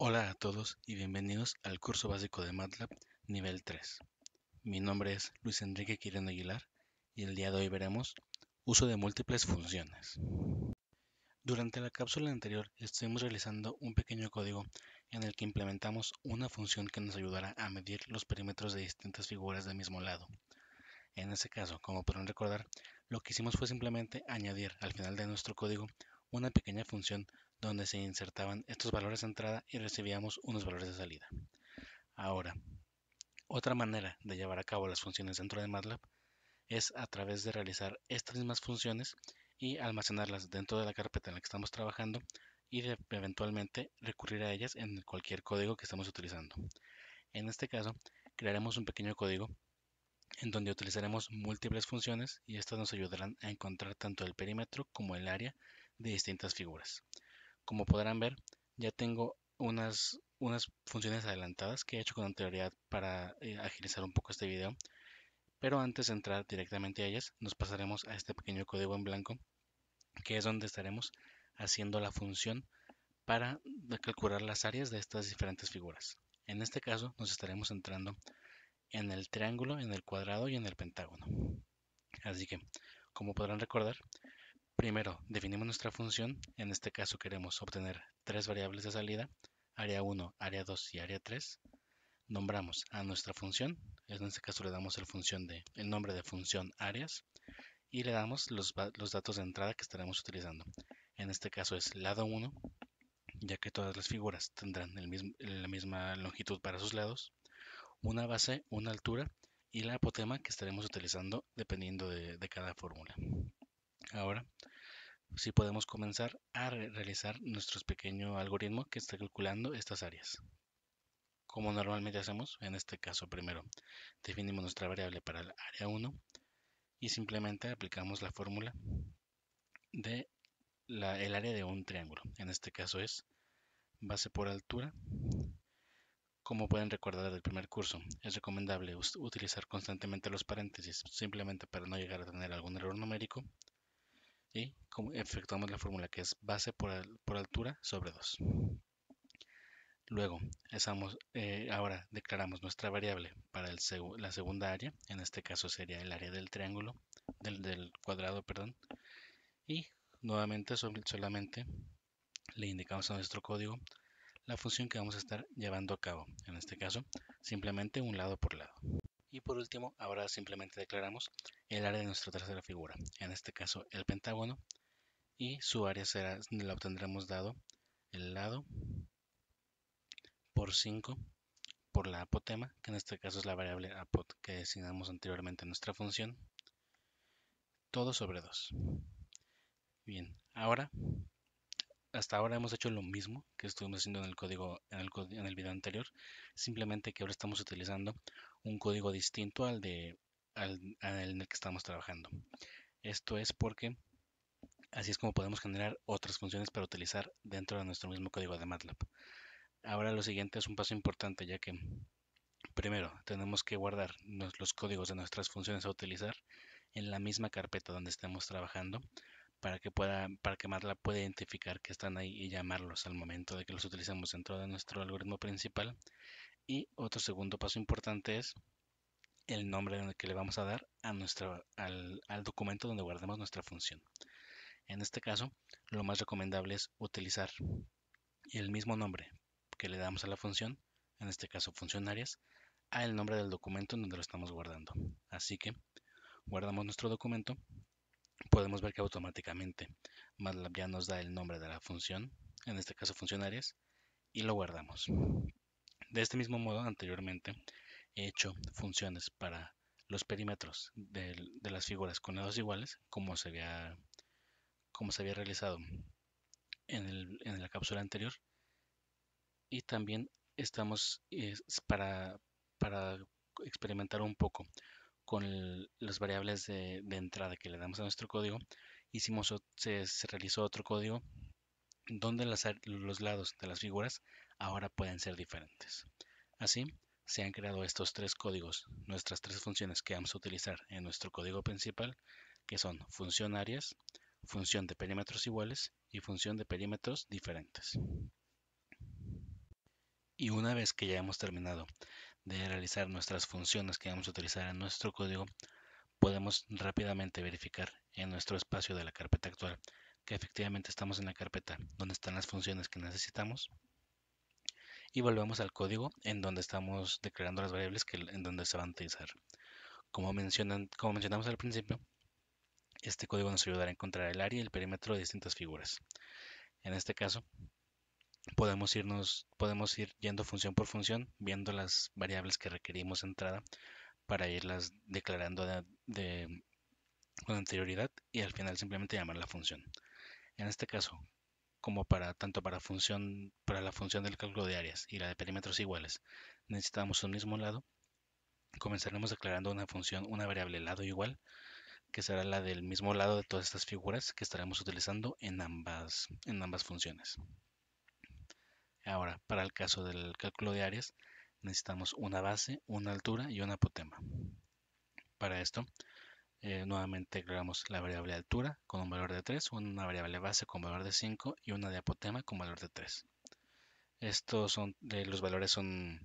Hola a todos y bienvenidos al curso básico de MATLAB nivel 3. Mi nombre es Luis Enrique Quirón Aguilar y el día de hoy veremos uso de múltiples funciones. Durante la cápsula anterior estuvimos realizando un pequeño código en el que implementamos una función que nos ayudará a medir los perímetros de distintas figuras del mismo lado. En ese caso, como podrán recordar, lo que hicimos fue simplemente añadir al final de nuestro código una pequeña función donde se insertaban estos valores de entrada y recibíamos unos valores de salida. Ahora, otra manera de llevar a cabo las funciones dentro de MATLAB es a través de realizar estas mismas funciones y almacenarlas dentro de la carpeta en la que estamos trabajando y de eventualmente recurrir a ellas en cualquier código que estemos utilizando. En este caso, crearemos un pequeño código en donde utilizaremos múltiples funciones y estas nos ayudarán a encontrar tanto el perímetro como el área de distintas figuras como podrán ver, ya tengo unas, unas funciones adelantadas que he hecho con anterioridad para eh, agilizar un poco este video. Pero antes de entrar directamente a ellas, nos pasaremos a este pequeño código en blanco, que es donde estaremos haciendo la función para calcular las áreas de estas diferentes figuras. En este caso, nos estaremos entrando en el triángulo, en el cuadrado y en el pentágono. Así que, como podrán recordar, Primero, definimos nuestra función. En este caso queremos obtener tres variables de salida, área 1, área 2 y área 3. Nombramos a nuestra función. En este caso le damos el, nombre de función áreas y le damos los, datos de entrada que estaremos utilizando. En este caso es lado 1, ya que todas las figuras tendrán la misma longitud para sus lados, una base, una altura y la apotema que estaremos utilizando dependiendo de, de cada fórmula. Ahora si podemos comenzar a realizar nuestro pequeño algoritmo que está calculando estas áreas. Como normalmente hacemos, en este caso primero definimos nuestra variable para el área 1 y simplemente aplicamos la fórmula de área de un triángulo. En este caso es base por altura. Como pueden recordar del primer curso, es recomendable utilizar constantemente los paréntesis simplemente para no llegar a tener algún error numérico y efectuamos la fórmula que es base por, por altura sobre 2. Luego, eh, ahora declaramos nuestra variable para el la segunda área, en este caso sería el área del triángulo, del, cuadrado, perdón, y nuevamente solamente le indicamos a nuestro código la función que vamos a estar llevando a cabo, en este caso simplemente un lado por lado. Y por último, ahora simplemente declaramos el área de nuestra tercera figura, en este caso el pentágono, y su área será, la obtendremos dado el lado por 5 por la apotema, que en este caso es la variable apot que designamos anteriormente en nuestra función, todo sobre 2. Bien, ahora, hasta ahora hemos hecho lo mismo que estuvimos haciendo en el código, en el, en el video anterior, simplemente que ahora estamos utilizando un código distinto al de en el que estamos trabajando. Esto es porque así es como podemos generar otras funciones para utilizar dentro de nuestro mismo código de MATLAB. Ahora lo siguiente es un paso importante ya que primero tenemos que guardar los códigos de nuestras funciones a utilizar en la misma carpeta donde estemos trabajando para que pueda para que MATLAB pueda identificar que están ahí y llamarlos al momento de que los utilicemos dentro de nuestro algoritmo principal. Y otro segundo paso importante es el nombre que le vamos a dar a nuestro al, al documento donde guardemos nuestra función. En este caso, lo más recomendable es utilizar el mismo nombre que le damos a la función, en este caso funcionarias, al nombre del documento en donde lo estamos guardando. Así que guardamos nuestro documento, podemos ver que automáticamente MATLAB ya nos da el nombre de la función, en este caso funcionarias, y lo guardamos. De este mismo modo, anteriormente, hecho funciones para los perímetros de, las figuras con lados iguales, como se había, como se había realizado en, la cápsula anterior. Y también estamos para, para experimentar un poco con las variables de, entrada que le damos a nuestro código, hicimos se, realizó otro código donde los lados de las figuras ahora pueden ser diferentes. Así, se han creado estos tres códigos, nuestras tres funciones que vamos a utilizar en nuestro código principal, que son función áreas, función de perímetros iguales y función de perímetros diferentes. Y una vez que ya hemos terminado de realizar nuestras funciones que vamos a utilizar en nuestro código, podemos rápidamente verificar en nuestro espacio de la carpeta actual que efectivamente estamos en la carpeta donde están las funciones que necesitamos y volvemos al código en donde estamos declarando las variables que, en donde se van a utilizar. Como, mencionan, como mencionamos al principio, este código nos ayudará a encontrar el área y el perímetro de distintas figuras. En este caso, podemos irnos, podemos ir yendo función por función, viendo las variables que requerimos entrada para irlas declarando con anterioridad y al final simplemente llamar la función. En este caso, como para tanto para función para la función del cálculo de áreas y la de perímetros iguales necesitamos un mismo lado comenzaremos declarando una función una variable lado igual que será la del mismo lado de todas estas figuras que estaremos utilizando en ambas en ambas funciones ahora para el caso del cálculo de áreas necesitamos una base una altura y una apotema para esto eh, nuevamente creamos la variable altura con un valor de 3, una variable base con valor de 5 y una de apotema con valor de 3. Estos son, eh, los valores son,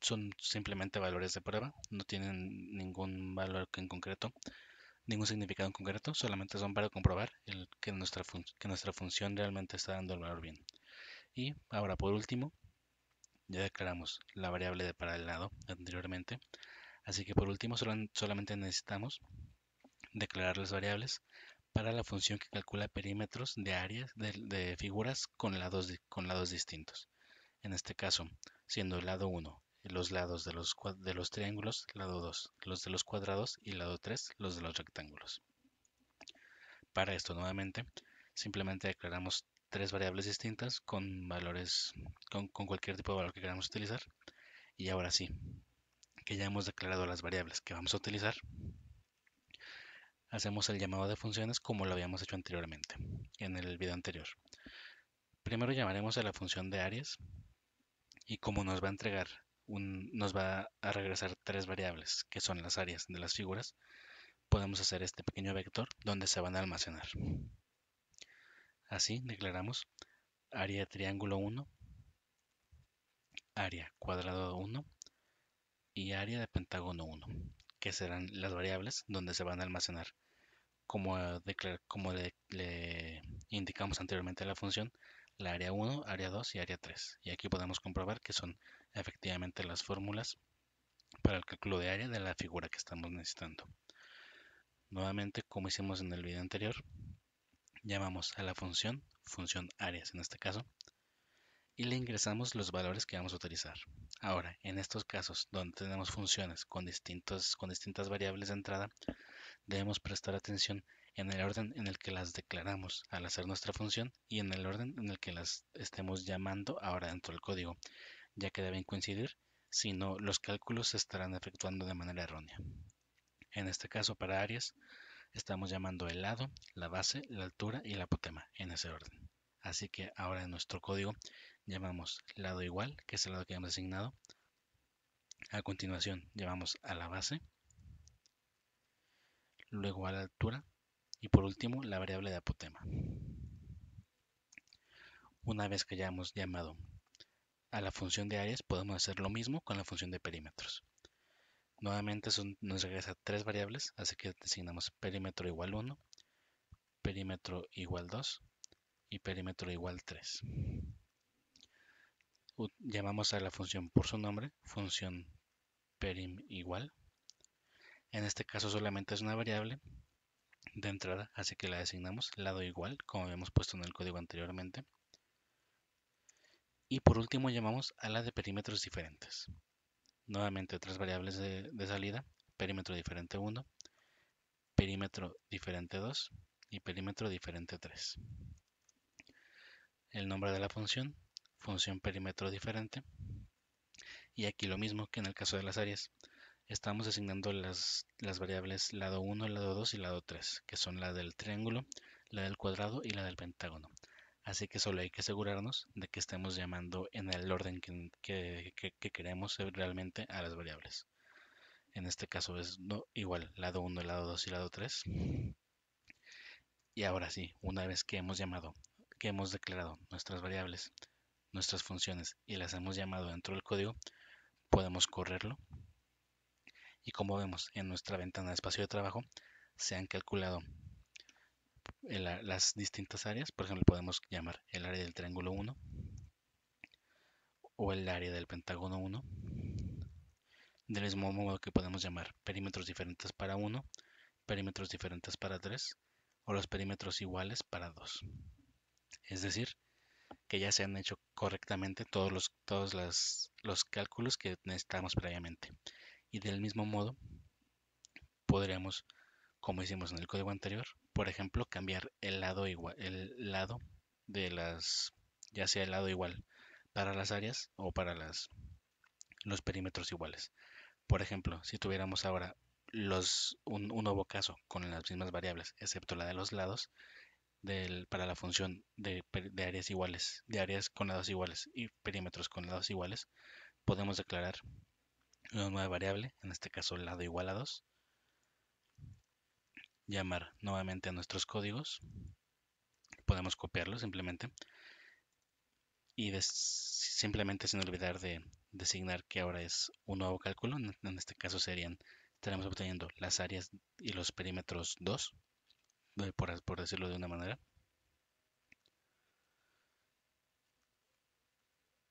son simplemente valores de prueba, no tienen ningún valor en concreto, ningún significado en concreto, solamente son para comprobar que, nuestra que nuestra función realmente está dando el valor bien. Y ahora por último, ya declaramos la variable de paralelado anteriormente, Así que por último solamente necesitamos declarar las variables para la función que calcula perímetros de áreas de, figuras con lados, con lados distintos. En este caso, siendo el lado 1 los lados de los, de los triángulos, lado 2 los de los cuadrados y lado 3 los de los rectángulos. Para esto nuevamente, simplemente declaramos tres variables distintas con valores, con cualquier tipo de valor que queramos utilizar. Y ahora sí, que ya hemos declarado las variables que vamos a utilizar, hacemos el llamado de funciones como lo habíamos hecho anteriormente, en el video anterior. Primero llamaremos a la función de áreas y como nos va a entregar, nos va a regresar tres variables, que son las áreas de las figuras, podemos hacer este pequeño vector donde se van a almacenar. Así declaramos área triángulo 1, área cuadrado 1 y área de Pentágono 1, que serán las variables donde se van a almacenar. Como, eh, le, le, indicamos anteriormente a la función, la área 1, área 2 y área 3. Y aquí podemos comprobar que son efectivamente las fórmulas para el cálculo de área de la figura que estamos necesitando. Nuevamente, como hicimos en el video anterior, llamamos a la función, función áreas en este caso, y le ingresamos los valores que vamos a utilizar. Ahora, en estos casos donde tenemos funciones con, distintos, con distintas variables de entrada, debemos prestar atención en el orden en el que las declaramos al hacer nuestra función y en el orden en el que las estemos llamando ahora dentro del código, ya que deben coincidir, si no los cálculos se estarán efectuando de manera errónea. En este caso para áreas, estamos llamando el lado, la base, la altura y la apotema en ese orden. Así que ahora en nuestro código llamamos lado igual, que es el lado que hemos asignado. A continuación llevamos a la base, luego a la altura y por último la variable de apotema. Una vez que ya hemos llamado a la función de áreas, podemos hacer lo mismo con la función de perímetros. Nuevamente nos regresa tres variables, así que designamos perímetro igual 1, perímetro igual 2 y perímetro igual 3 llamamos a la función por su nombre, función perim igual. En este caso solamente es una variable de entrada, así que la designamos lado igual, como habíamos puesto en el código anteriormente. Y por último llamamos a la de perímetros diferentes. Nuevamente tres variables de, de salida, perímetro diferente 1, perímetro diferente 2 y perímetro diferente 3. El nombre de la función función perímetro diferente. Y aquí lo mismo que en el caso de las áreas. Estamos asignando las, las variables lado 1, lado 2 y lado 3, que son la del triángulo, la del cuadrado y la del pentágono. Así que solo hay que asegurarnos de que estemos llamando en el orden que, queremos realmente a las variables. En este caso es igual, lado 1, lado 2 y lado 3. Y ahora sí, una vez que hemos llamado, que hemos declarado nuestras variables, nuestras funciones y las hemos llamado dentro del código, podemos correrlo. Y como vemos en nuestra ventana de espacio de trabajo, se han calculado eh, las distintas áreas. Por ejemplo, podemos llamar el área del triángulo 1 o el área del pentágono 1. Del mismo modo que podemos llamar perímetros diferentes para 1, perímetros diferentes para 3 o los perímetros iguales para 2. Es decir, ya se han hecho correctamente todos los, todos las, los cálculos que necesitamos previamente. Y del mismo modo, podremos, como hicimos en el código anterior, por ejemplo, cambiar el lado igual, el lado de las, ya sea el lado igual para las áreas o para las, los perímetros iguales. Por ejemplo, si tuviéramos ahora los, un nuevo caso con las mismas variables, excepto la de los lados, para la función de, áreas iguales, de áreas con lados iguales y perímetros con lados iguales, podemos declarar una nueva variable, en este caso lado igual a 2, llamar nuevamente a nuestros códigos, podemos copiarlo simplemente y simplemente sin olvidar de designar que ahora es un nuevo cálculo, en, este caso serían, estaremos obteniendo las áreas y los perímetros 2 por, decirlo de una manera.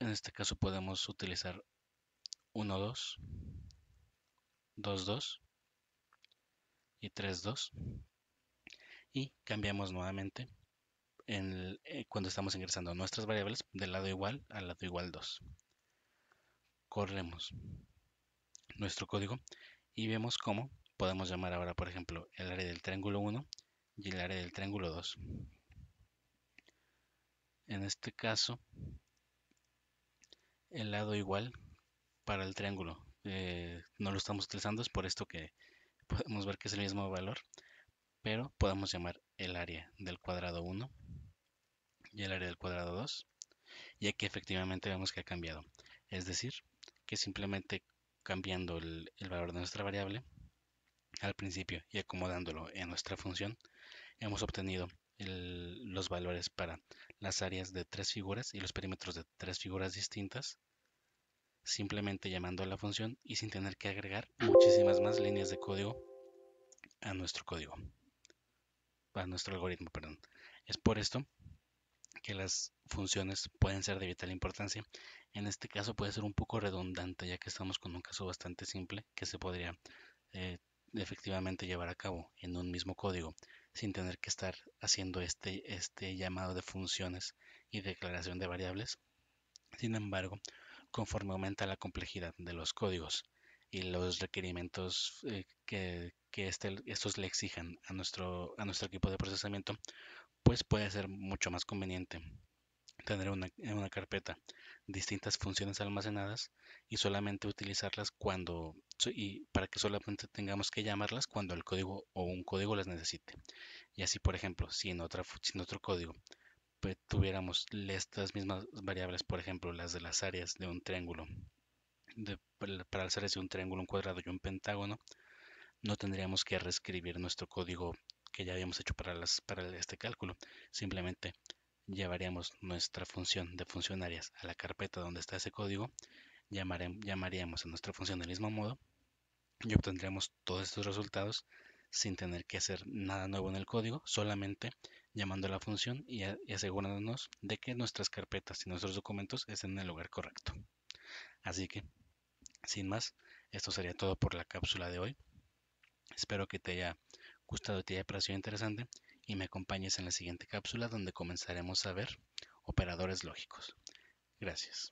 En este caso podemos utilizar 1, 2, 2, 2 y 3, 2. Y cambiamos nuevamente eh, cuando estamos ingresando nuestras variables del lado igual al lado igual 2. Corremos nuestro código y vemos cómo podemos llamar ahora, por ejemplo, el área del triángulo 1 y el área del triángulo 2. En este caso, el lado igual para el triángulo. Eh, no lo estamos utilizando, es por esto que podemos ver que es el mismo valor, pero podemos llamar el área del cuadrado 1 y el área del cuadrado 2, ya que efectivamente vemos que ha cambiado. Es decir, que simplemente cambiando el valor de nuestra variable al principio y acomodándolo en nuestra función, hemos obtenido los valores para las áreas de tres figuras y los perímetros de tres figuras distintas simplemente llamando a la función y sin tener que agregar muchísimas más líneas de código a nuestro código, a nuestro algoritmo, perdón. Es por esto que las funciones pueden ser de vital importancia. En este caso puede ser un poco redundante, ya que estamos con un caso bastante simple que se podría eh, efectivamente llevar a cabo en un mismo código sin tener que estar haciendo este, este llamado de funciones y declaración de variables. Sin embargo, conforme aumenta la complejidad de los códigos y los requerimientos eh, que, este, estos le exijan a nuestro, a nuestro equipo de procesamiento, pues puede ser mucho más conveniente tener una, en una carpeta distintas funciones almacenadas y solamente utilizarlas cuando y para que solamente tengamos que llamarlas cuando el código o un código las necesite. Y así, por ejemplo, si en, otra, otro código tuviéramos estas mismas variables, por ejemplo, las de las áreas de un triángulo, para las áreas de un triángulo, un cuadrado y un pentágono, no tendríamos que reescribir nuestro código que ya habíamos hecho para, las, para este cálculo. Simplemente llevaríamos nuestra función de funcionarias a la carpeta donde está ese código llamaríamos a nuestra función del mismo modo y obtendríamos todos estos resultados sin tener que hacer nada nuevo en el código, solamente llamando a la función y, y asegurándonos de que nuestras carpetas y nuestros documentos estén en el lugar correcto. Así que, sin más, esto sería todo por la cápsula de hoy. Espero que te haya gustado y te haya parecido interesante y me acompañes en la siguiente cápsula donde comenzaremos a ver operadores lógicos. Gracias.